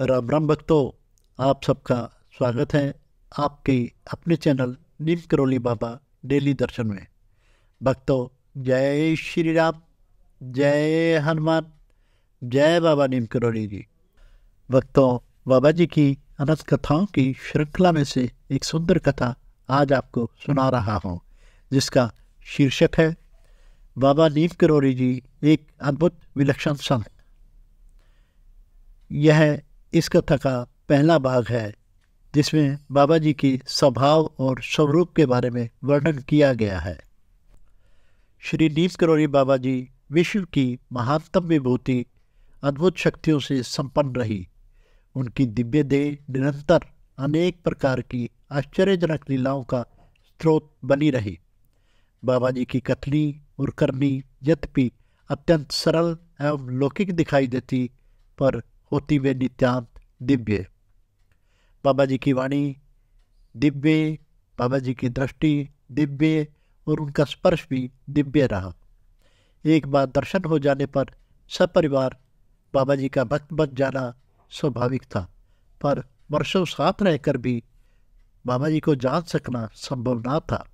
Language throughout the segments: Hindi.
राम राम भक्तों आप सबका स्वागत है आपके अपने चैनल नीम करोली बाबा डेली दर्शन में भक्तों जय श्री राम जय हनुमान जय बाबा नीम करोली जी भक्तों बाबा जी की अनंत कथाओं की श्रृंखला में से एक सुंदर कथा आज आपको सुना रहा हूँ जिसका शीर्षक है बाबा नीम करोरी जी एक अद्भुत विलक्षण संत यह इस कथा का पहला भाग है जिसमें बाबा जी की स्वभाव और स्वरूप के बारे में वर्णन किया गया है श्री दीप करोरी बाबा जी विश्व की महानतम विभूति अद्भुत शक्तियों से संपन्न रही उनकी दिव्य देह निरंतर अनेक प्रकार की आश्चर्यजनक लीलाओं का स्रोत बनी रही बाबा जी की कथनी और करनी यद्यपि अत्यंत सरल एवं लौकिक दिखाई देती पर होती वे नित्यांत दिव्य बाबा जी की वाणी दिव्य बाबा जी की दृष्टि दिव्य और उनका स्पर्श भी दिव्य रहा एक बार दर्शन हो जाने पर सपरिवार बाबा जी का भक्त बन जाना स्वाभाविक था पर वर्षों साथ रहकर भी बाबा जी को जान सकना संभव ना था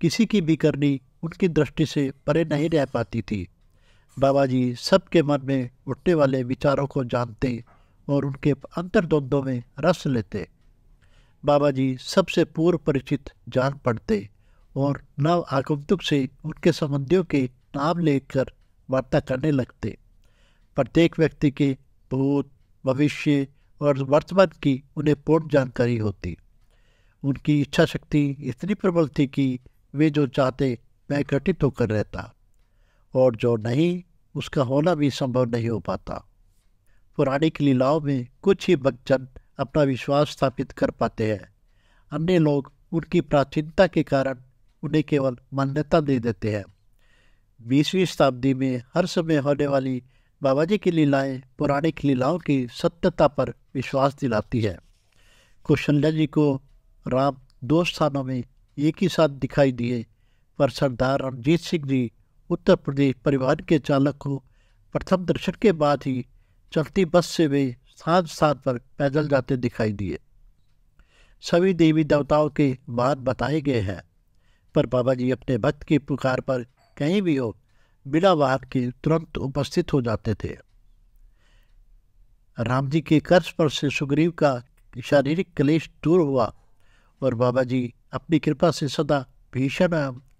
किसी की भी करनी उनकी दृष्टि से परे नहीं रह पाती थी बाबा जी सबके मन में उठने वाले विचारों को जानते और उनके अंतर्द्वंदों में रस लेते बाबा जी सबसे पूर्व परिचित जान पड़ते और नव आगंतुक से उनके संबंधियों के नाम लेकर वार्ता करने लगते प्रत्येक व्यक्ति के भूत भविष्य और वर्तमान की उन्हें पूर्ण जानकारी होती उनकी इच्छा शक्ति इतनी प्रबल थी कि वे जो चाहते वह घटित होकर रहता और जो नहीं उसका होना भी संभव नहीं हो पाता पुरानी लीलाओं में कुछ ही भक्तजन अपना विश्वास स्थापित कर पाते हैं अन्य लोग उनकी प्राचीनता के कारण उन्हें केवल मान्यता दे देते हैं बीसवीं शताब्दी में हर समय होने वाली बाबा जी की लीलाएँ पौराणिक लीलाओं की सत्यता पर विश्वास दिलाती है कौशल्या जी को राम दो स्थानों में एक ही साथ दिखाई दिए पर सरदार रणजीत सिंह जी उत्तर प्रदेश परिवहन के चालक को प्रथम दर्शन के बाद ही चलती बस से वे स्थान स्थान पर पैदल जाते दिखाई दिए सभी देवी देवताओं के मान बताए गए हैं पर बाबा जी अपने भक्त की पुकार पर कहीं भी हो बिना वाहन के तुरंत उपस्थित हो जाते थे राम जी के कर्ज पर से सुग्रीव का शारीरिक क्लेश दूर हुआ और बाबा जी अपनी कृपा से सदा भीषण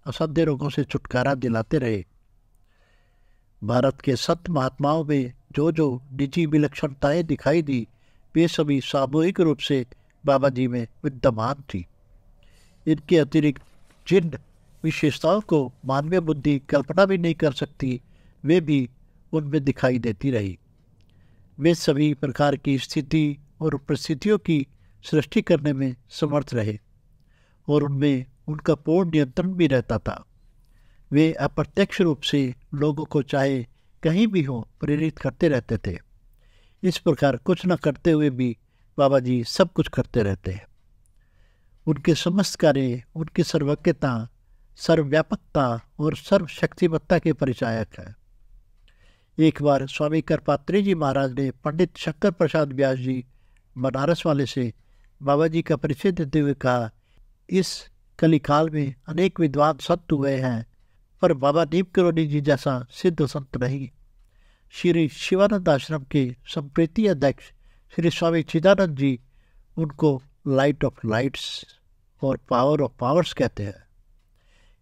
असाध्य रोगों से छुटकारा दिलाते रहे भारत के सत महात्माओं में जो जो निजी विलक्षणताएं दिखाई दी वे सभी सामूहिक रूप से बाबा जी में विद्यमान थी इनके अतिरिक्त जिन विशेषताओं को मानवीय बुद्धि कल्पना भी नहीं कर सकती वे भी उनमें दिखाई देती रही वे सभी प्रकार की स्थिति और परिस्थितियों की सृष्टि करने में समर्थ रहे और उनमें उनका पूर्ण नियंत्रण भी रहता था वे अप्रत्यक्ष रूप से लोगों को चाहे कहीं भी हो प्रेरित करते रहते थे इस प्रकार कुछ न करते हुए भी बाबा जी सब कुछ करते रहते हैं उनके समस्त कार्य उनकी सर्वज्ञता सर्वव्यापकता और सर्वशक्तिमत्ता के परिचायक है एक बार स्वामी करपात्री जी महाराज ने पंडित शंकर प्रसाद व्यास जी बनारस वाले से बाबा जी का परिचय देते हुए कहा इस कलिकाल में अनेक विद्वान संत हुए हैं पर बाबा दीप करोनी जी जैसा सिद्ध संत नहीं श्री शिवानंद आश्रम के संप्रीति अध्यक्ष श्री स्वामी चिदानंद जी उनको लाइट ऑफ लाइट्स और पावर ऑफ पावर्स कहते हैं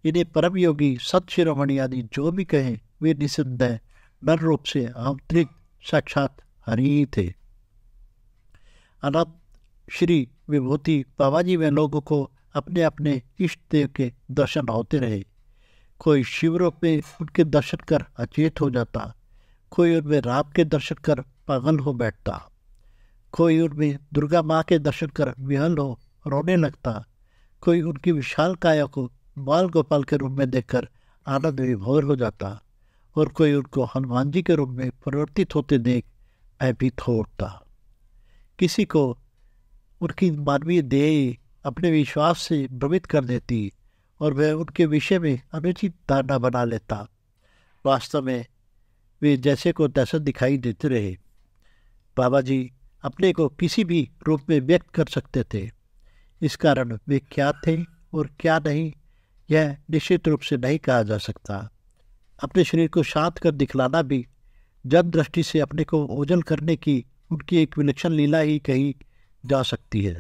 इन्हें परम योगी सत शिरोमणि आदि जो भी कहें वे निसंदेह नर रूप से आंतरिक साक्षात हरि थे अनंत श्री विभूति बाबा जी में लोगों को अपने अपने इष्ट देव के दर्शन होते रहे कोई रूप में उनके दर्शन कर अचेत हो जाता कोई उनमें राम के दर्शन कर पागल हो बैठता कोई उनमें दुर्गा माँ के दर्शन कर विहल हो रोने लगता कोई उनकी विशाल काया को बाल गोपाल के रूप में देखकर आनंद विभोर हो जाता और कोई उनको हनुमान जी के रूप में परिवर्तित होते देख भयभीत हो उठता किसी को उनकी मानवीय देह अपने विश्वास से भ्रमित कर देती और वह उनके विषय में अनुचित धारणा बना लेता वास्तव में वे जैसे को तैसा दिखाई देते रहे बाबा जी अपने को किसी भी रूप में व्यक्त कर सकते थे इस कारण वे क्या थे और क्या नहीं यह निश्चित रूप से नहीं कहा जा सकता अपने शरीर को शांत कर दिखलाना भी जन दृष्टि से अपने को ओझल करने की उनकी एक विलक्षण लीला ही कही जा सकती है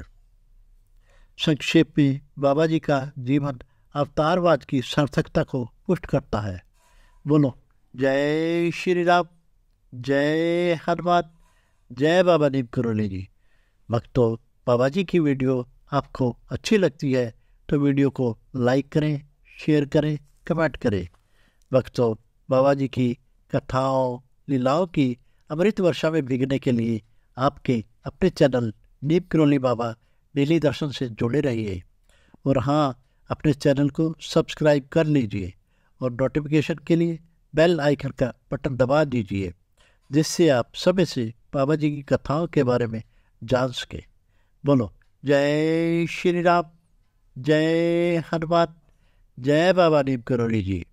संक्षेप में बाबा जी का जीवन अवतारवाद की सार्थकता को पुष्ट करता है बोलो जय श्री राम जय हनुमान जय बाबा नीम करोले जी भक्तों बाबा जी की वीडियो आपको अच्छी लगती है तो वीडियो को लाइक करें शेयर करें कमेंट करें भक्तों बाबा जी की कथाओं लीलाओं की अमृत वर्षा में भीगने के लिए आपके अपने चैनल नीम करोली बाबा डेली दर्शन से जुड़े रहिए और हाँ अपने चैनल को सब्सक्राइब कर लीजिए और नोटिफिकेशन के लिए बेल आइकन का बटन दबा दीजिए जिससे आप समय से बाबा जी की कथाओं के बारे में जान सकें बोलो जय श्री राम जय हनुमान जय बाबा नीम करोली जी